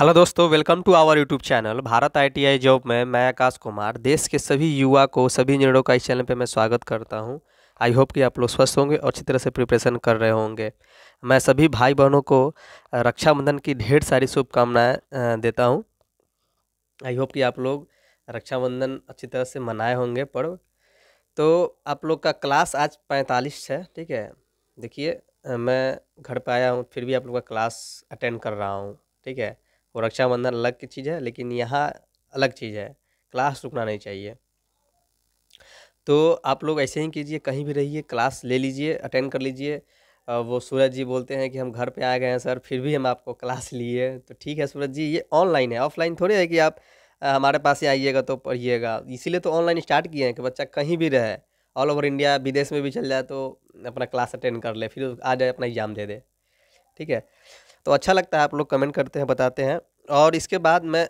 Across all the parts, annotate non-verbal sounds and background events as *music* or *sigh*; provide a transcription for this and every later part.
hello दोस्तों welcome to our YouTube channel Bharat ITI job में मैं आकाश कुमार देश के सभी युवा को सभी इंजीनियरों का इस चैनल पे मैं स्वागत करता हूं आई होप कि आप लोग स्वस्थ होंगे और अच्छी तरह से प्रिपरेशन कर रहे होंगे मैं सभी भाई बहनों को रक्षाबंधन की ढेर सारी शुभकामनाएँ देता हूँ आई होप कि आप लोग रक्षाबंधन अच्छी तरह से मनाए होंगे पर्व तो आप लोग का क्लास आज पैंतालीस है ठीक है देखिए मैं घर पर आया हूँ फिर भी आप लोग का क्लास अटेंड कर रहा हूँ ठीक है और रक्षाबंधन अलग की चीज़ है लेकिन यहाँ अलग चीज़ है क्लास रुकना नहीं चाहिए तो आप लोग ऐसे ही कीजिए कहीं भी रहिए क्लास ले लीजिए अटेंड कर लीजिए वो सूरज जी बोलते हैं कि हम घर पे आ गए हैं सर फिर भी हम आपको क्लास लिए तो ठीक है सूरज जी ये ऑनलाइन है ऑफलाइन थोड़ी है कि आप हमारे पास ही आइएगा तो पढ़िएगा इसीलिए तो ऑनलाइन स्टार्ट किए हैं कि बच्चा कहीं भी रहे ऑल ओवर इंडिया विदेश में भी चल जाए तो अपना क्लास अटेंड कर ले फिर आ जाए अपना एग्ज़ाम दे दे ठीक है तो अच्छा लगता है आप लोग कमेंट करते हैं बताते हैं और इसके बाद मैं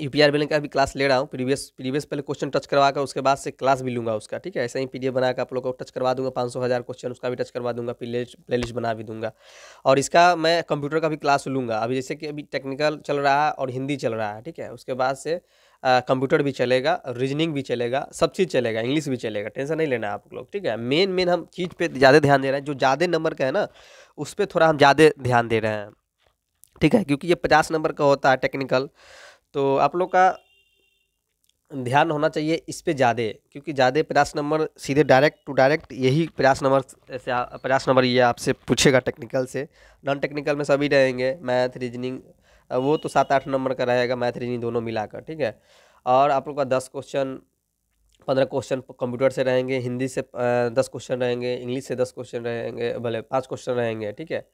यू पी आर बिलिंग का भी क्लास ले रहा हूँ प्रीवियस प्रीवियस पहले क्वेश्चन टच करवा कर उसके बाद से क्लास भी लूँगा उसका ठीक है ऐसे ही पी डी बना कर आप लोग को टच करवा दूँगा पाँच सौ हज़ार क्वेश्चन उसका भी टच करवा दूँगा प्ले प्ले लिस्ट बना भी दूंगा और इसका मैं कंप्यूटर का भी क्लास लूँगा अभी जैसे कि अभी टेक्निकल चल रहा है और हिंदी चल रहा है ठीक है उसके बाद से कंप्यूटर भी चलेगा रीजनिंग भी चलेगा सब चीज़ चलेगा इंग्लिश भी चलेगा टेंशन नहीं लेना आप लोग ठीक है मेन मेन हम चीज़ पे ज़्यादा ध्यान दे रहे हैं जो ज़्यादा नंबर का है ना उस पर थोड़ा हम ज़्यादा ध्यान दे रहे हैं ठीक है क्योंकि ये पचास नंबर का होता है टेक्निकल तो आप लोग का ध्यान होना चाहिए इस पर ज़्यादा क्योंकि ज़्यादा पचास नंबर सीधे डायरेक्ट टू डायरेक्ट यही पचास नंबर से पचास नंबर ये आपसे पूछेगा टेक्निकल से नॉन टेक्निकल में सभी रहेंगे मैथ रीजनिंग वो तो सात आठ नंबर का रहेगा मैथ रीजनिंग दोनों मिलाकर ठीक है और आप लोग का दस क्वेश्चन पंद्रह क्वेश्चन कंप्यूटर से रहेंगे हिंदी से दस क्वेश्चन रहेंगे इंग्लिश से दस क्वेश्चन रहेंगे भले पाँच क्वेश्चन रहेंगे ठीक है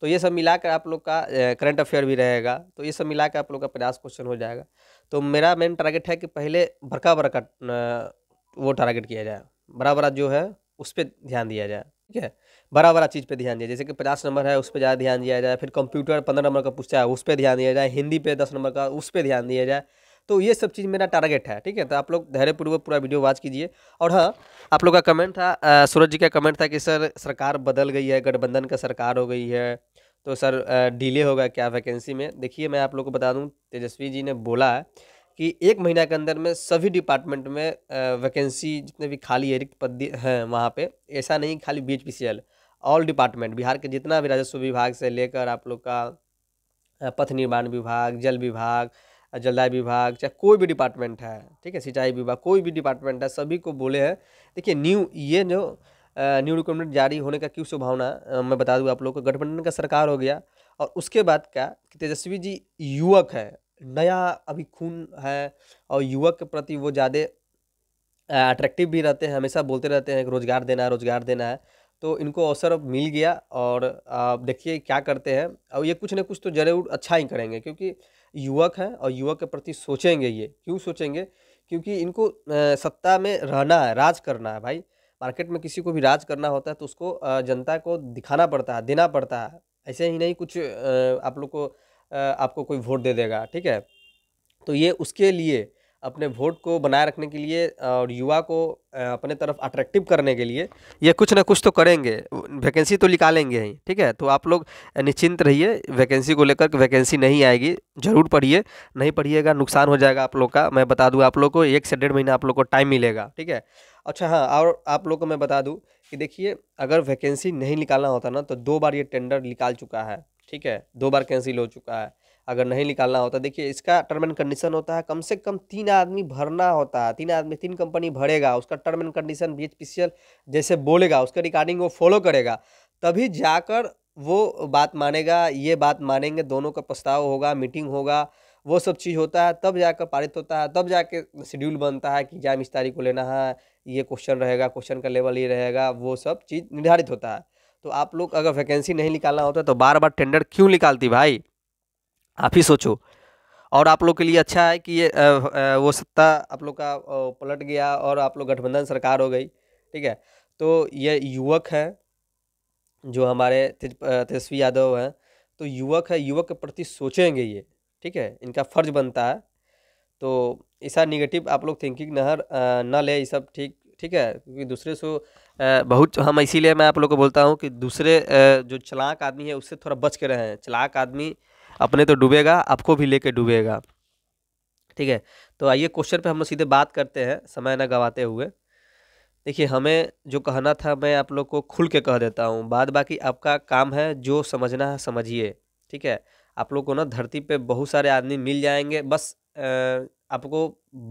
तो ये सब मिलाकर आप लोग का करंट अफेयर भी रहेगा तो ये सब मिला आप लोग का पचास क्वेश्चन हो जाएगा तो मेरा मेन टारगेट है कि पहले बड़का बड़का वो टारगेट किया जाए बड़ा बड़ा जो है उस पर ध्यान दिया जाए ठीक है बड़ा बड़ा चीज़ पे ध्यान दिया जैसे कि पचास नंबर है उस पर ज़्यादा ध्यान दिया जाए फिर कंप्यूटर पंद्रह नंबर का पूछता है उस पर ध्यान दिया जाए हिंदी पे दस नंबर का उस पर ध्यान दिया जाए तो ये सब चीज़ मेरा टारगेट है ठीक है तो आप लोग धैर्यपूर्वक पूरा वीडियो वाच कीजिए और हाँ आप लोग का कमेंट था सूरज जी का कमेंट था कि सर सरकार बदल गई है गठबंधन का सरकार हो गई है तो सर डीले डिले होगा क्या वैकेंसी में देखिए मैं आप लोग को बता दूँ तेजस्वी जी ने बोला है कि एक महीना के अंदर में सभी डिपार्टमेंट में वैकेंसी जितने भी खाली है रिक्त पद हैं हाँ, वहाँ पे ऐसा नहीं खाली B H P C L all department Bihar के जितना भी राजस्व विभाग से लेकर आप लोग का पथ निर्माण विभाग जल विभाग जलदाय विभाग चाहे कोई भी डिपार्टमेंट है ठीक है सिंचाई विभाग कोई भी डिपार्टमेंट है सभी को बोले हैं देखिए न्यू ये जो न्यू रिक्वायरमेंट जारी होने का क्यों संभावना मैं बता दूँ आप लोग को गठबंधन का सरकार हो गया और उसके बाद क्या कि तेजस्वी जी युवक है नया अभी खून है और युवक के प्रति वो ज़्यादा अट्रैक्टिव भी रहते हैं हमेशा बोलते रहते हैं कि रोज़गार देना है रोज़गार देना है तो इनको अवसर मिल गया और आप देखिए क्या करते हैं और ये कुछ ना कुछ तो जरूर अच्छा ही करेंगे क्योंकि युवक हैं और युवक के प्रति सोचेंगे ये क्यों सोचेंगे क्योंकि इनको सत्ता में रहना है राज करना है भाई मार्केट में किसी को भी राज करना होता है तो उसको जनता को दिखाना पड़ता है देना पड़ता है ऐसे ही नहीं कुछ आप लोग को आपको कोई वोट दे देगा ठीक है तो ये उसके लिए अपने वोट को बनाए रखने के लिए और युवा को अपने तरफ अट्रैक्टिव करने के लिए ये कुछ ना कुछ तो करेंगे वैकेंसी तो निकालेंगे ही ठीक है तो आप लोग निश्चिंत रहिए वैकेंसी को लेकर वैकेंसी नहीं आएगी ज़रूर पढ़िए नहीं पढ़िएगा नुकसान हो जाएगा आप लोग का मैं बता दूँ आप लोग को एक से डेढ़ महीना आप लोग को टाइम मिलेगा ठीक है अच्छा हाँ और आप लोग को मैं बता दूँ कि देखिए अगर वैकेंसी नहीं निकालना होता ना तो दो बार ये टेंडर निकाल चुका है ठीक है दो बार कैंसिल हो चुका है अगर नहीं निकालना होता देखिए इसका टर्म एंड कंडीशन होता है कम से कम तीन आदमी भरना होता है तीन आदमी तीन कंपनी भरेगा उसका term and condition B H जैसे बोलेगा उसके रिकॉर्डिंग वो फॉलो करेगा तभी जाकर वो बात मानेगा ये बात मानेंगे दोनों का प्रस्ताव होगा मीटिंग होगा वो सब चीज़ होता है तब जाकर पारित होता है तब जाके शेड्यूल बनता है कि एग्जाम इस तारीख को लेना है ये क्वेश्चन रहेगा क्वेश्चन का लेवल ये रहेगा वो सब चीज़ निर्धारित होता है तो आप लोग अगर वैकेंसी नहीं निकालना होता तो बार बार टेंडर क्यों निकालती भाई आप ही सोचो और आप लोग के लिए अच्छा है कि ये वो सत्ता आप लोग का पलट गया और आप लोग गठबंधन सरकार हो गई ठीक है तो ये युवक हैं जो हमारे तेजस्वी यादव हैं तो युवक है युवक के प्रति सोचेंगे ये ठीक है इनका फर्ज बनता है तो ऐसा निगेटिव आप लोग थिंकिंग न न ले ये सब ठीक ठीक है क्योंकि दूसरे से बहुत हम इसीलिए मैं आप लोग को बोलता हूँ कि दूसरे जो चलाक आदमी है उससे थोड़ा बच के रहें चलाक आदमी अपने तो डूबेगा आपको भी लेके डूबेगा ठीक है तो आइए क्वेश्चन पे हम लोग सीधे बात करते हैं समय ना गवाते हुए देखिए हमें जो कहना था मैं आप लोग को खुल के कह देता हूँ बाद बाकी आपका काम है जो समझना है समझिए ठीक है आप लोग को ना धरती पे बहुत सारे आदमी मिल जाएंगे बस आपको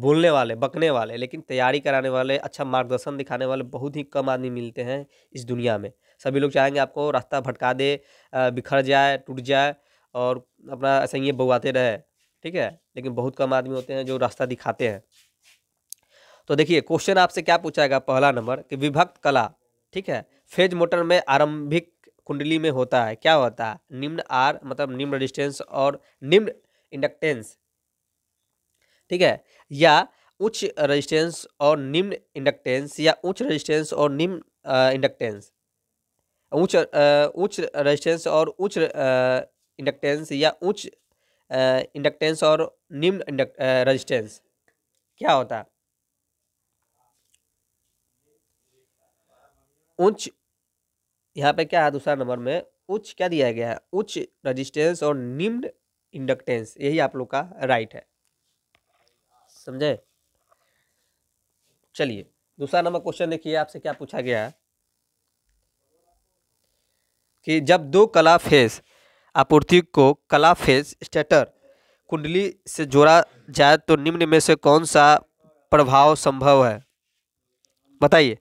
बोलने वाले बकने वाले लेकिन तैयारी कराने वाले अच्छा मार्गदर्शन दिखाने वाले बहुत ही कम आदमी मिलते हैं इस दुनिया में सभी लोग चाहेंगे आपको रास्ता भटका दे बिखर जाए टूट जाए और अपना ऐसा ही बुआते रहे ठीक है लेकिन बहुत कम आदमी होते हैं जो रास्ता दिखाते हैं तो देखिए क्वेश्चन आपसे क्या पूछाएगा पहला नंबर कि विभक्त कला ठीक है फेज मोटर में आरंभिक कुंडली में होता है क्या होता है निम्न आर मतलब निम्न रजिस्टेंस और निम्न इंडक्टेंस ठीक है या उच्च रेजिस्टेंस और निम्न इंडक्टेंस या उच्च रेजिस्टेंस और निम्न इंडक्टेंस उच्च उच्च रेजिस्टेंस और उच्च इंडक्टेंस या उच्च इंडक्टेंस और निम्न रेजिस्टेंस क्या होता उच्च यहाँ पे क्या है दूसरा नंबर में उच्च क्या दिया गया है उच्च रेजिस्टेंस और निम्न इंडक्टेंस यही आप लोग का राइट है समझे चलिए दूसरा नंबर क्वेश्चन देखिए आपसे क्या पूछा गया है कि जब दो कला फेस आपूर्ति को कला फेज स्टेटर कुंडली से जोड़ा जाए तो निम्न में से कौन सा प्रभाव संभव है बताइए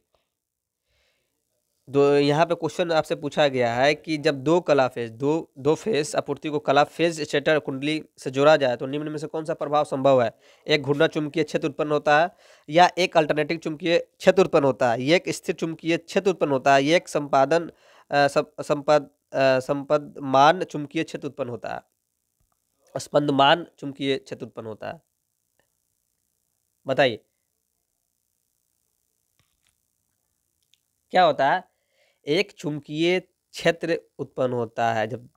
दो यहाँ पे क्वेश्चन आपसे पूछा गया है कि जब दो कला फेज दो दो फेज आपूर्ति को कला फेज स्टेटर कुंडली से जोड़ा जाए तो निम्न में से कौन सा प्रभाव संभव है एक घुंडा चुंबकीय क्षेत्र उत्पन्न होता है या एक अल्टरनेटिव चुंबकीय क्षेत्र उत्पन्न होता है एक स्थिर चुंबकीय क्षेत्र उत्पन्न होता है एक संपादन संपाद संपद मान चुंबकीय क्षेत्र उत्पन्न होता है मान चुंबकीय क्षेत्र उत्पन्न होता है बताइए क्या होता है एक चुंबकीय क्षेत्र उत्पन्न होता है जब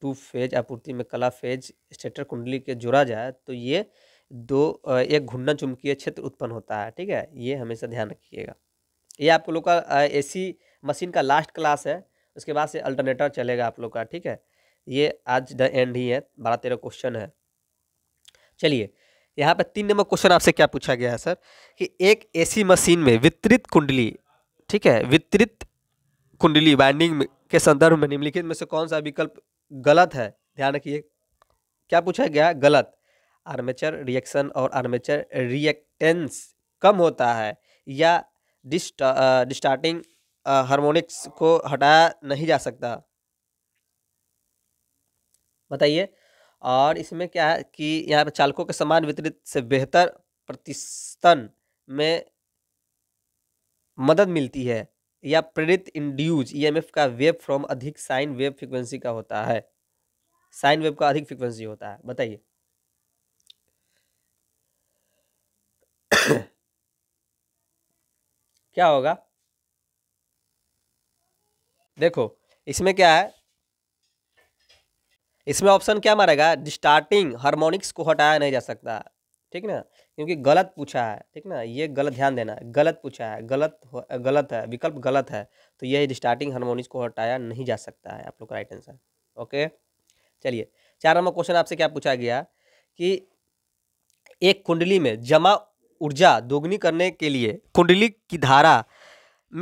टू फेज आपूर्ति में कला फेज स्टेटर कुंडली के जुड़ा जाए तो ये दो एक घुंडन चुंबकीय क्षेत्र उत्पन्न होता है ठीक है ये हमेशा ध्यान रखिएगा ये आप लोग का एसी मशीन का लास्ट क्लास है उसके बाद से अल्टरनेटर चलेगा आप लोग का ठीक है ये आज द एंड ही है बारह तेरह क्वेश्चन है चलिए यहाँ पर तीन नंबर क्वेश्चन आपसे क्या पूछा गया है सर कि एक एसी मशीन में वितरित कुंडली ठीक है वितरित कुंडली बाइंडिंग के संदर्भ में निम्नलिखित में से कौन सा विकल्प गलत है ध्यान रखिए क्या पूछा गया गलत आर्मेचर रिएक्शन और आर्मेचर रिएक्टेंस कम होता है या डिस्ट डिस्टार्टिंग हार्मोनिक्स को हटाया नहीं जा सकता बताइए और इसमें क्या है कि यहाँ पर चालकों के समान वितरित से बेहतर प्रतिस्तन में मदद मिलती है या प्रेरित इंड्यूज ईएमएफ e का वेव फ्रॉम अधिक साइन वेव फ्रिक्वेंसी का होता है साइन वेव का अधिक फ्रिक्वेंसी होता है बताइए *coughs* क्या होगा देखो इसमें क्या है इसमें ऑप्शन क्या मारेगा स्टार्टिंग हार्मोनिक्स को हटाया नहीं जा सकता ठीक ना क्योंकि गलत पूछा है ठीक ना ये गलत ध्यान देना है गलत पूछा है गलत गलत है विकल्प गलत है तो यह स्टार्टिंग हार्मोनिक्स को हटाया नहीं जा सकता है आप लोग का राइट आंसर ओके चलिए चार नंबर क्वेश्चन आपसे क्या पूछा गया कि एक कुंडली में जमा ऊर्जा दोगुनी करने के लिए कुंडली की धारा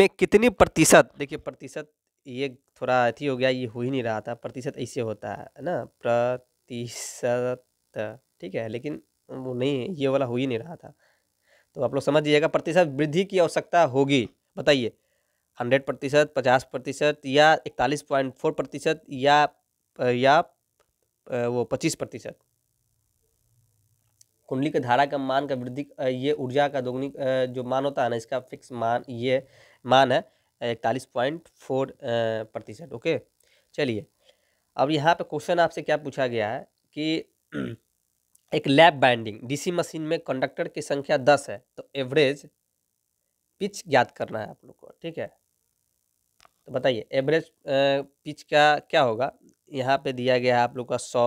में कितनी प्रतिशत देखिए प्रतिशत ये थोड़ा अथी हो गया ये हो ही नहीं रहा था प्रतिशत ऐसे होता है ना प्रतिशत ठीक है लेकिन वो नहीं है ये वाला हो ही नहीं रहा था तो आप लोग समझिएगा प्रतिशत वृद्धि की आवश्यकता होगी बताइए हंड्रेड प्रतिशत पचास प्रतिशत या इकतालीस पॉइंट फोर प्रतिशत या या वो पच्चीस प्रतिशत कुंडली के धारा का मान का वृद्धि ये ऊर्जा का दोगुनी जो मान होता है ना इसका फिक्स मान ये मान है इकतालीस पॉइंट फोर प्रतिशत ओके चलिए अब यहाँ पे क्वेश्चन आपसे क्या पूछा गया है कि *clears throat* एक लैब बाइंडिंग डीसी मशीन में कंडक्टर की संख्या दस है तो एवरेज पिच ज्ञात करना है आप लोग को ठीक है तो बताइए एवरेज पिच का क्या होगा यहाँ पे दिया गया है आप लोग का सौ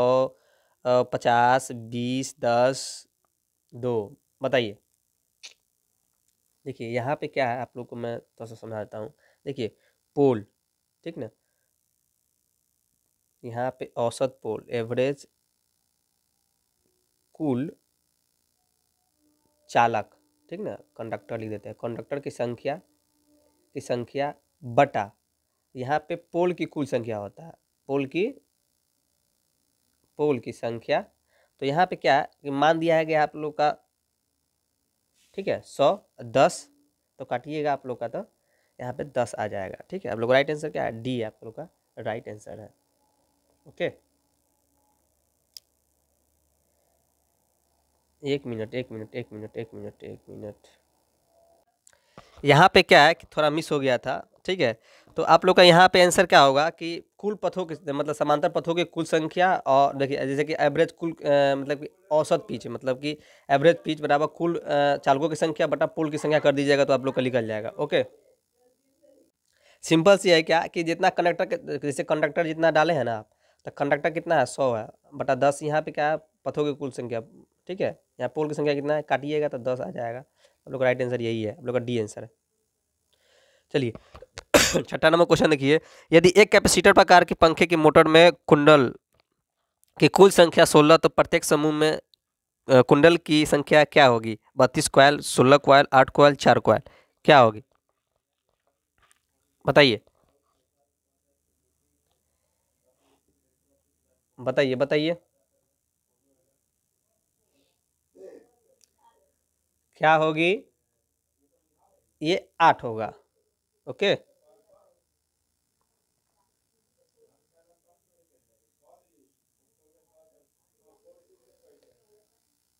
पचास बीस दस दो बताइए देखिए यहाँ पे क्या है आप लोग को मैं थोड़ा तो सा समझाता हूँ देखिए पोल ठीक ना यहाँ पे औसत पोल एवरेज कुल चालक ठीक ना कंडक्टर लिख देते हैं कंडक्टर की संख्या की संख्या बटा यहाँ पे पोल की कुल संख्या होता है पोल की पोल की संख्या तो यहाँ पे क्या कि मान दिया है कि आप लोग का ठीक है सौ दस तो काटिएगा आप लोग का तो यहाँ पे दस आ जाएगा ठीक है आप लोग राइट आंसर क्या है डी आप लोग का राइट आंसर है ओके एक मिनट एक मिनट एक मिनट एक मिनट एक मिनट यहाँ पे क्या है कि थोड़ा मिस हो गया था ठीक है तो आप लोग का यहाँ पे आंसर क्या होगा कि कुल पथों के मतलब समांतर पथों की कुल संख्या और देखिए जैसे कि एवरेज कुल आ, मतलब कि औसत पीच मतलब कि एवरेज पीच बराबर कुल चालकों की संख्या बटा पुल की संख्या कर दीजिएगा तो आप लोग का निकल जाएगा ओके सिंपल सी है क्या कि जितना कंडक्टर जैसे कंडक्टर जितना डाले हैं ना आप तो कंडक्टर कितना है सौ है बटा दस यहाँ पे क्या है पथों की कुल संख्या ठीक है यहाँ पोल की संख्या कितना है काटिएगा तो दस आ जाएगा आप लोग का राइट आंसर यही है आप लोग का डी आंसर है चलिए *coughs* छठा नंबर क्वेश्चन देखिए यदि एक कैपेसिटर प्रकार के पंखे की मोटर में कुंडल की कुल संख्या सोलह तो प्रत्येक समूह में कुंडल की संख्या क्या होगी बत्तीस क्वाइल सोलह क्वाइल आठ क्वाइल चार क्वाइल क्या होगी बताइए बताइए बताइए क्या होगी ये आठ होगा ओके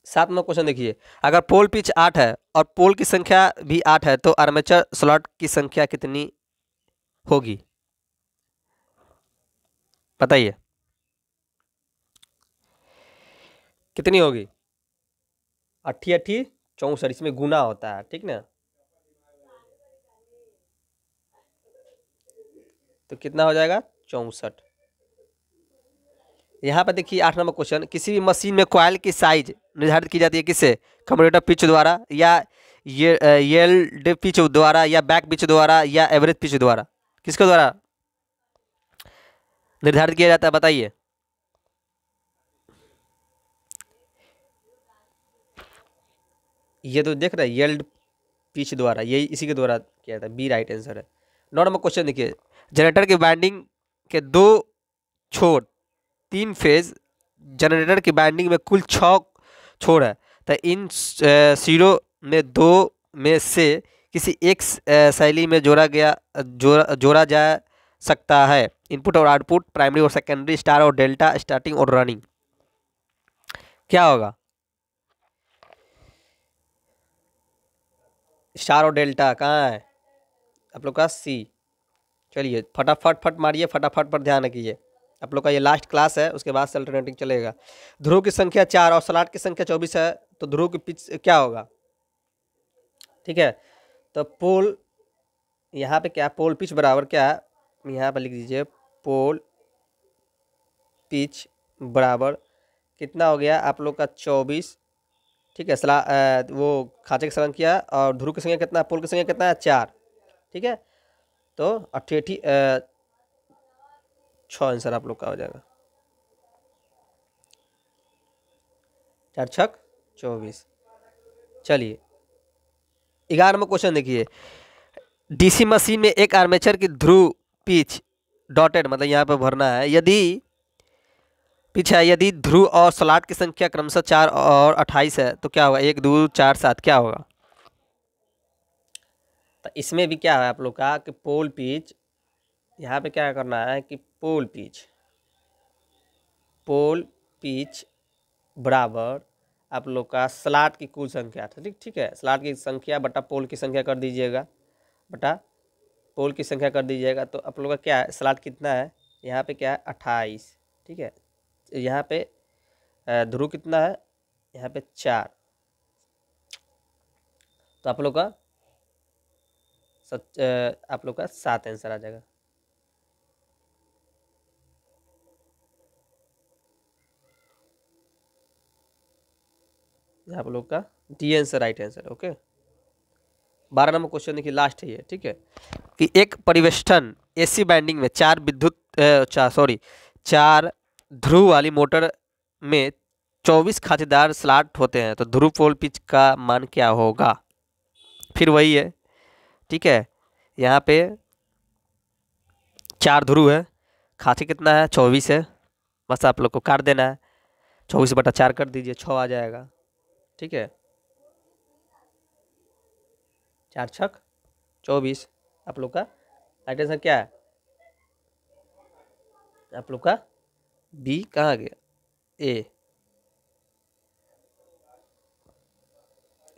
सातवा क्वेश्चन देखिए अगर पोल पिच आठ है और पोल की संख्या भी आठ है तो आर्मेचर स्लॉट की संख्या कितनी होगी बताइए कितनी होगी अट्ठी अट्ठी चौंसठ इसमें गुना होता है ठीक ना तो कितना हो जाएगा चौंसठ यहाँ पर देखिए आठ नंबर क्वेश्चन किसी भी मशीन में कॉयल की साइज निर्धारित की जाती है किससे कंप्यूटर पिच द्वारा या ये येल पिच द्वारा या बैक पिच द्वारा या एवरेज पिच द्वारा किसके द्वारा निर्धारित किया जाता है बताइए ये तो देख रहे हैं येल्ड पीछे द्वारा यही इसी के द्वारा किया है बी राइट आंसर है नौ नंबर क्वेश्चन देखिए जनरेटर की बाइंडिंग के दो छोर तीन फेज जनरेटर की बाइंडिंग में कुल छ छोड़ है तो इन सीरो में दो में से किसी एक शैली में जोड़ा गया जो, जोड़ा जा सकता है इनपुट और आउटपुट प्राइमरी और सेकेंडरी स्टार और डेल्टा स्टार्टिंग और रनिंग क्या होगा स्टार और डेल्टा कहाँ है आप लोग का सी चलिए फटाफट फट मारिए फटाफट पर ध्यान रखिए आप लोग का ये लास्ट क्लास है उसके बाद से अल्टरनेटिंग चलेगा ध्रुव की संख्या चार और सलाट की संख्या चौबीस है तो ध्रुव के पिच क्या होगा ठीक है तो पोल यहाँ पे क्या पोल पिच बराबर क्या यहाँ पर लिख दीजिए पोल पिच बराबर कितना हो गया आप लोग का चौबीस ठीक है सला वो खाचे का सलन किया और ध्रुव की संख्या कितना पोल की संख्या कितना है चार ठीक है तो अठेठी छः आंसर आप लोग का हो जाएगा चार छक चौबीस चलिए ग्यारहवा क्वेश्चन देखिए डीसी मशीन में एक आर्मेचर की ध्रुव पिच डॉटेड मतलब यहाँ पर भरना है यदि है यदि ध्रुव और सलाट की संख्या क्रमशः चार और अट्ठाईस है तो क्या होगा एक दो चार सात क्या होगा तो इसमें भी क्या है आप लोग का कि पोल पिच यहाँ पे क्या करना है कि पोल पिच पोल पिच बराबर आप लोग का स्लाट की कुल संख्या था ठीक ठीक है स्लाट की संख्या बटा पोल की संख्या कर दीजिएगा बटा पोल की संख्या कर दीजिएगा तो आप लोग का क्या है स्लाट कितना है यहाँ पे क्या है अट्ठाईस ठीक है यहाँ पे ध्रुव कितना है यहाँ पे चार तो आप लोग का सच आप लोग का सात आंसर आ जाएगा आप लोग का D answer right answer okay बारह नंबर क्वेश्चन देखिए लास्ट है ये ठीक है कि एक परिवेष्टन एसी बाइंडिंग में चार विद्युत सॉरी चार ध्रुव वाली मोटर में चौबीस खातेदार स्लाट होते हैं तो ध्रुव पोल पिच का मान क्या होगा फिर वही है ठीक है यहाँ पे चार ध्रुव है खाते कितना है चौबीस है बस आप लोग को काट देना है चौबीस बटा चार कर दीजिए छः आ जाएगा ठीक है चार छक चौबीस आप लोग का राइट आंसर क्या है आप लोग का बी कहाँ गया ए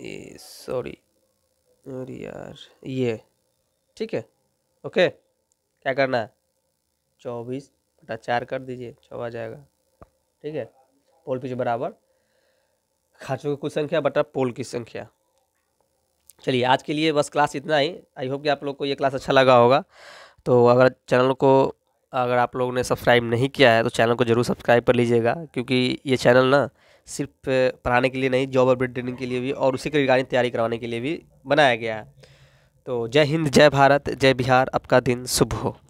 ए सॉरी अरे यार ये ठीक है ओके क्या करना है चौबीस बटा चार कर दीजिए आ जाएगा ठीक है पोल पिच बराबर खाचों की कुल संख्या बटा पोल की संख्या चलिए आज के लिए बस क्लास इतना ही आई होप कि आप लोग को ये क्लास अच्छा लगा होगा तो अगर चैनल को अगर आप लोगों ने सब्सक्राइब नहीं किया है तो चैनल को ज़रूर सब्सक्राइब कर लीजिएगा क्योंकि ये चैनल ना सिर्फ पढ़ाने के लिए नहीं जॉब अपडेट देने के लिए भी और उसी के रिगार्डिंग तैयारी करवाने के लिए भी बनाया गया है तो जय हिंद जय भारत जय बिहार आपका दिन शुभ हो